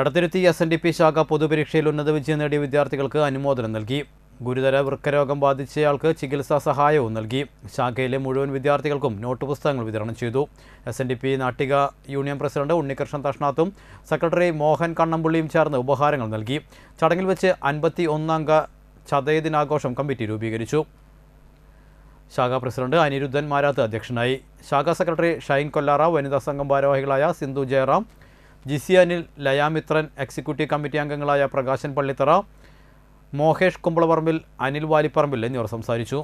Edathiruthy S N D P ശാഖ പൊതുപരീക്ഷയിൽ ഉന്നത വിജയം നേടിയ വിദ്യാർത്ഥികൾക്ക് അനുമോദനം നൽകി ഗുരുതര വൃക്കരോഗം ബാധിച്ചയാൾക്ക് ചികിത്സാ സഹായവും നൽകി ശാഖയിലെ മുഴുവൻ വിദ്യാർത്ഥികൾക്കും നോട്ട് പുസ്തകങ്ങൾ വിതരണം ചെയ്തു S N D P Nattika union president Unnikrishnan തഷ്ണാത്തും സെക്രട്ടറി മോഹൻ കണ്ണമ്പുള്ളിയും ചേർന്ന് ഉപഹാരങ്ങൾ നൽകി ചടങ്ങിൽ വെച്ച് അൻപത്തി ഒന്നംഗ ചതയ ദിനാഘോഷം കമ്മിറ്റി രൂപീകരിച്ചു ശാഖാ പ്രസിഡന്റ് അനിരുദ്ധൻ മാരാത്ത് അധ്യക്ഷനായി ശാഖാ സെക്രട്ടറി ഷൈൻ കൊല്ലാറ വനിതാ സംഘം ഭാരവാഹികളായ സിന്ധു ജയറാം ജിസി അനിൽ ലയാമിത്രൻ എക്സിക്യൂട്ടീവ് കമ്മിറ്റി അംഗങ്ങളായ പ്രകാശൻ പള്ളിത്തറ മോഹേഷ് കുമ്പളപറമ്പിൽ അനിൽ വാലിപ്പറമ്പിൽ എന്നിവർ സംസാരിച്ചു